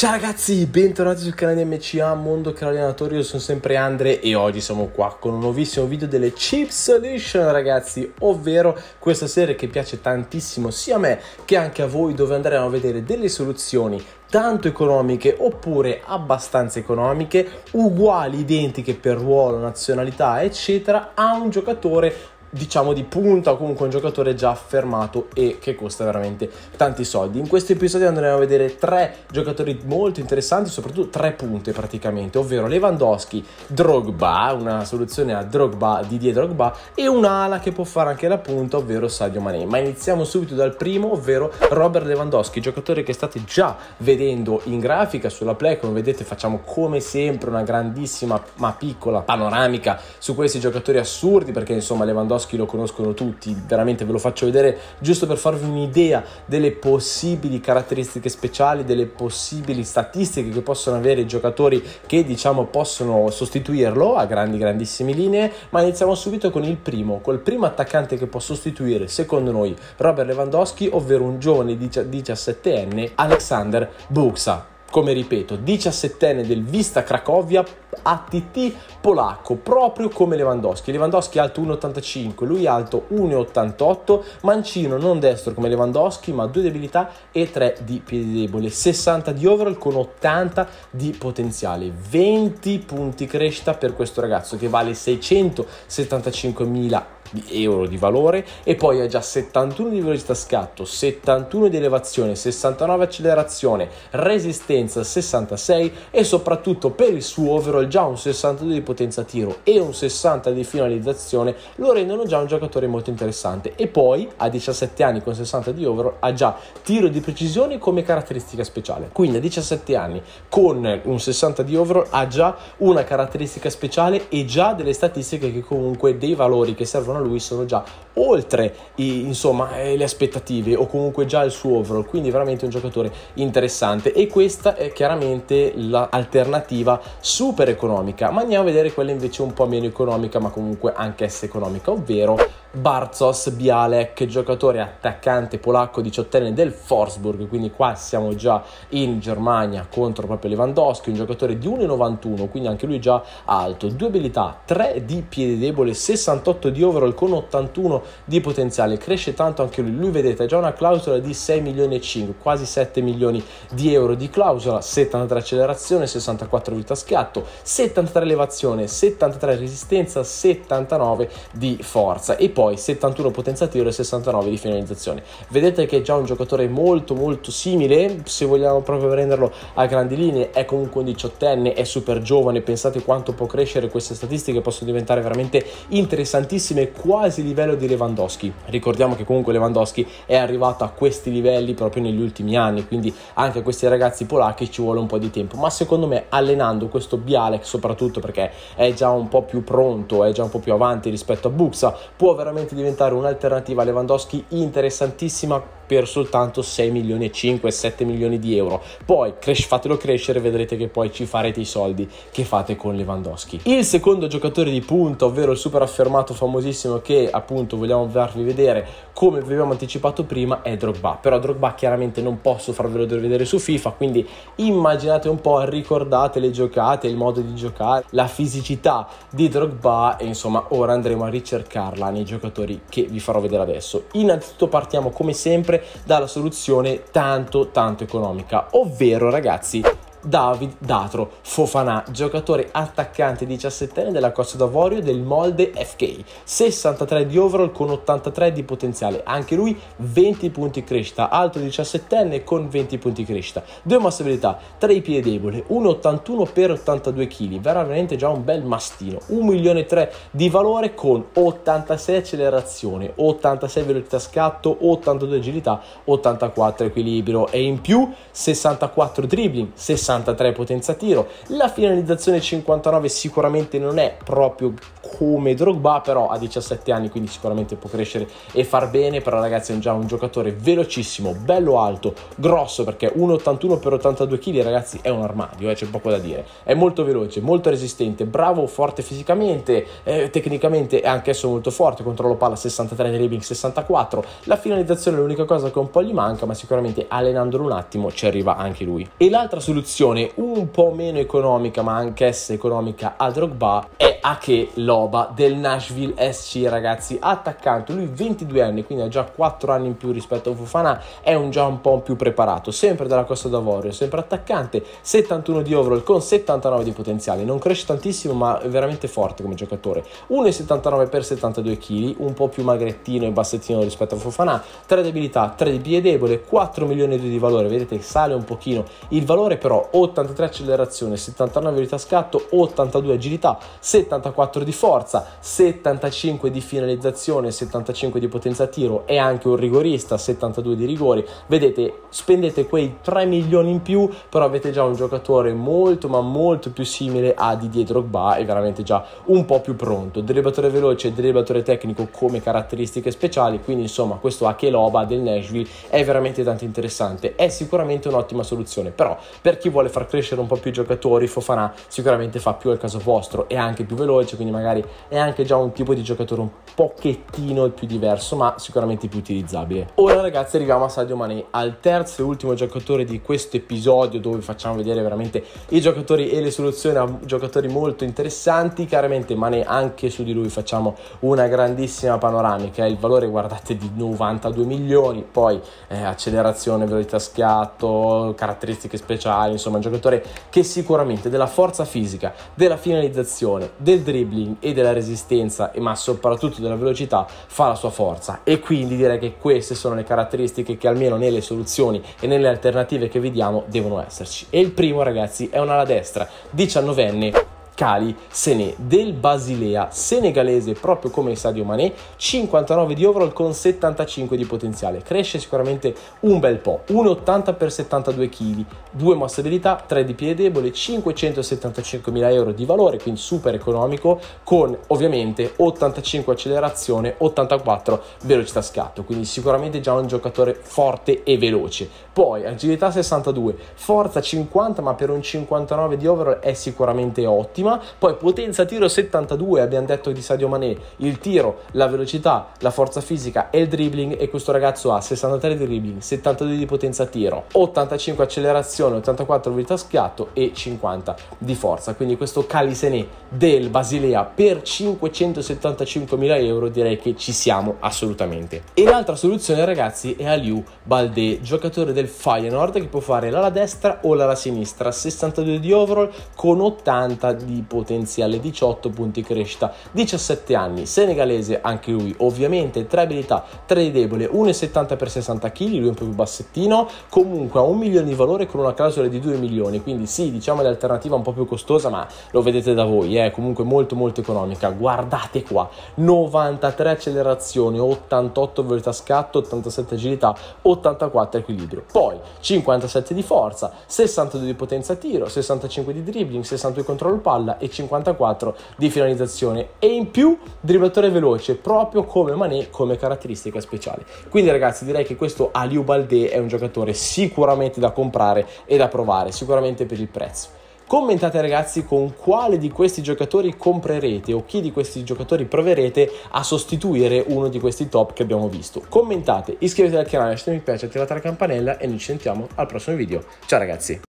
Ciao ragazzi, bentornati sul canale MCA Mondo Carolinatori, io sono sempre Andre e oggi siamo qua con un nuovissimo video delle Chip Solution ragazzi, ovvero questa serie che piace tantissimo sia a me che anche a voi dove andremo a vedere delle soluzioni tanto economiche oppure abbastanza economiche, uguali, identiche per ruolo, nazionalità eccetera, a un giocatore diciamo di punta o comunque un giocatore già affermato e che costa veramente tanti soldi. In questo episodio andremo a vedere tre giocatori molto interessanti, soprattutto tre punte praticamente, ovvero Lewandowski, Drogba, una soluzione a Drogba, Didier Drogba e un'ala che può fare anche la punta, ovvero Sadio Mane. Ma iniziamo subito dal primo, ovvero Robert Lewandowski, giocatore che state già vedendo in grafica sulla Play, come vedete facciamo come sempre una grandissima ma piccola panoramica su questi giocatori assurdi perché insomma Lewandowski Lewandowski lo conoscono tutti, veramente ve lo faccio vedere giusto per farvi un'idea delle possibili caratteristiche speciali, delle possibili statistiche che possono avere i giocatori che diciamo possono sostituirlo a grandi grandissime linee, ma iniziamo subito con il primo, col primo attaccante che può sostituire secondo noi Robert Lewandowski, ovvero un giovane 17enne Alexander Buxa come ripeto, 17enne del Vista Cracovia, ATT polacco, proprio come Lewandowski. Lewandowski è alto 1,85, lui è alto 1,88, mancino non destro come Lewandowski, ma 2 debilità e 3 di piede debole, 60 di overall con 80 di potenziale, 20 punti crescita per questo ragazzo che vale 675.000 euro di euro di valore e poi ha già 71 di velocità scatto, 71 di elevazione, 69 accelerazione, resistenza 66 e soprattutto per il suo overall già un 62 di potenza tiro e un 60 di finalizzazione lo rendono già un giocatore molto interessante e poi a 17 anni con 60 di overall ha già tiro di precisione come caratteristica speciale. Quindi a 17 anni con un 60 di overall ha già una caratteristica speciale e già delle statistiche che comunque dei valori che servono intorno a lui sono già oltre i, insomma, eh, le aspettative o comunque già il suo overall, quindi veramente un giocatore interessante e questa è chiaramente l'alternativa super economica, ma andiamo a vedere quella invece un po' meno economica ma comunque anch'essa economica, ovvero Barzos Bialek, giocatore attaccante polacco diciottenne del Forsburg, quindi qua siamo già in Germania contro proprio Lewandowski, un giocatore di 1,91, quindi anche lui già alto, due abilità, 3 di piede debole, 68 di overall con 81 di potenziale, cresce tanto anche lui, lui vedete ha già una clausola di 6 milioni e 5, quasi 7 milioni di euro di clausola, 73 accelerazione, 64 vita scatto, 73 elevazione, 73 resistenza, 79 di forza e poi poi 71 potenza tiro e 69 di finalizzazione. Vedete che è già un giocatore molto molto simile, se vogliamo proprio prenderlo a grandi linee, è comunque un diciottenne, è super giovane, pensate quanto può crescere queste statistiche, possono diventare veramente interessantissime, quasi livello di Lewandowski. Ricordiamo che comunque Lewandowski è arrivato a questi livelli proprio negli ultimi anni, quindi anche a questi ragazzi polacchi ci vuole un po' di tempo, ma secondo me allenando questo Bialek soprattutto perché è già un po' più pronto, è già un po' più avanti rispetto a Buxa, può veramente veramente diventare un'alternativa a Lewandowski interessantissima per soltanto 6 milioni e 5, 7 milioni di euro. Poi cres- fatelo crescere, vedrete che poi ci farete i soldi che fate con Lewandowski. Il secondo giocatore di punta, ovvero il super affermato famosissimo che appunto vogliamo farvi vedere come vi abbiamo anticipato prima, è Drogba. Però Drogba chiaramente non posso farvelo vedere su FIFA, quindi immaginate un po', ricordate le giocate, il modo di giocare, la fisicità di Drogba e insomma ora andremo a ricercarla nei giocatori che vi farò vedere adesso. Innanzitutto partiamo come sempre dalla soluzione tanto tanto economica, ovvero ragazzi David Datro, Fofana, giocatore attaccante 17enne della Costa d'Avorio del Molde FK, 63 di overall con 83 di potenziale, anche lui 20 punti crescita, alto 17enne con 20 punti crescita, due massabilità, 3 piedi debole, 1,81 per 82 kg, veramente già un bel mastino, 1 milione 3 di valore con 86 accelerazione, 86 velocità scatto, 82 agilità, 84 equilibrio e in più 64 dribbling, 60 63 potenza tiro, la finalizzazione 59 sicuramente non è proprio come Drogba, però ha 17 anni quindi sicuramente può crescere e far bene, però ragazzi è già un giocatore velocissimo, bello alto, grosso perché 1,81 per 82 kg ragazzi è un armadio, eh, c'è poco da dire, è molto veloce, molto resistente, bravo, forte fisicamente, eh, tecnicamente è anch'esso molto forte, controllo palla 63, dribbling 64, la finalizzazione è l'unica cosa che un po' gli manca, ma sicuramente allenandolo un attimo ci arriva anche lui. E l'altra soluzione cessione un po' meno economica, ma anch'essa economica a Drogba, è Ake Loba del Nashville SC, ragazzi, attaccante, lui 22 anni, quindi ha già 4 anni in più rispetto a Fofana, è un già un po' più preparato, sempre dalla Costa d'Avorio, sempre attaccante, 71 di overall con 79 di potenziale, non cresce tantissimo, ma è veramente forte come giocatore. 1,79 x 72 kg, un po' più magrettino e bassettino rispetto a Fofana, 3 di abilità, 3 di piede debole, 4 milioni di valore, vedete sale un pochino il valore, però 83 accelerazione, 79 velocità scatto, 82 agilità, 74 di forza, 75 di finalizzazione, 75 di potenza tiro e anche un rigorista, 72 di rigori. Vedete, spendete quei 3 milioni in più, però avete già un giocatore molto ma molto più simile a Didier Drogba e veramente già un po' più pronto. Derivatore veloce, derivatore tecnico come caratteristiche speciali, quindi insomma questo Akeloba del Nashville è veramente tanto interessante, è sicuramente un'ottima soluzione, però per chi vuole vuole far crescere un po' più i giocatori, Fofana sicuramente fa più al caso vostro, è anche più veloce, quindi magari è anche già un tipo di giocatore un pochettino più diverso, ma sicuramente più utilizzabile. Ora ragazzi arriviamo a Sadio Mane, al terzo e ultimo giocatore di questo episodio dove facciamo vedere veramente i giocatori e le soluzioni a giocatori molto interessanti, chiaramente Mane anche su di lui facciamo una grandissima panoramica, il valore guardate di 92 milioni, poi eh, accelerazione, velocità schiatto, caratteristiche speciali, insomma insomma un giocatore che sicuramente della forza fisica, della finalizzazione, del dribbling e della resistenza, ma soprattutto della velocità, fa la sua forza. E quindi direi che queste sono le caratteristiche che almeno nelle soluzioni e nelle alternative che vediamo devono esserci. E il primo, ragazzi, è un ala destra, 19enne Cali Sené del Basilea senegalese proprio come Sadio Mané 59 di overall con 75 di potenziale cresce sicuramente un bel po' 1,80 x 72 kg 2 mossabilità 3 di piede debole 575 mila euro di valore quindi super economico con ovviamente 85 accelerazione 84 velocità scatto quindi sicuramente già un giocatore forte e veloce poi agilità 62 forza 50 ma per un 59 di overall è sicuramente ottima altissima, poi potenza tiro 72 abbiamo detto di Sadio Mané, il tiro, la velocità, la forza fisica e il dribbling e questo ragazzo ha 63 di dribbling, 72 di potenza tiro, 85 accelerazione, 84 velocità schiatto e 50 di forza, quindi questo Calisene del Basilea per 575.000 euro direi che ci siamo assolutamente. E l'altra soluzione ragazzi è Aliu Balde, giocatore del Feyenoord che può fare l'ala destra o l'ala sinistra, 62 di overall con 80 di di potenziale, 18 punti crescita, 17 anni, senegalese anche lui, ovviamente, 3 abilità, 3 di debole, 1,70 x 60 kg, lui è un po' più bassettino, comunque ha un milione di valore con una clausola di 2 milioni, quindi sì, diciamo è l'alternativa un po' più costosa, ma lo vedete da voi, è eh, comunque molto molto economica, guardate qua, 93 accelerazione, 88 velocità scatto, 87 agilità, 84 equilibrio, poi 57 di forza, 62 di potenza tiro, 65 di dribbling, 62 controllo palla, palla e 54 di finalizzazione e in più dribblatore veloce proprio come Mané come caratteristica speciale. Quindi ragazzi direi che questo Aliu Baldé è un giocatore sicuramente da comprare e da provare, sicuramente per il prezzo. Commentate ragazzi con quale di questi giocatori comprerete o chi di questi giocatori proverete a sostituire uno di questi top che abbiamo visto. Commentate, iscrivetevi al canale, se mi piace, attivate la campanella e noi ci sentiamo al prossimo video. Ciao ragazzi!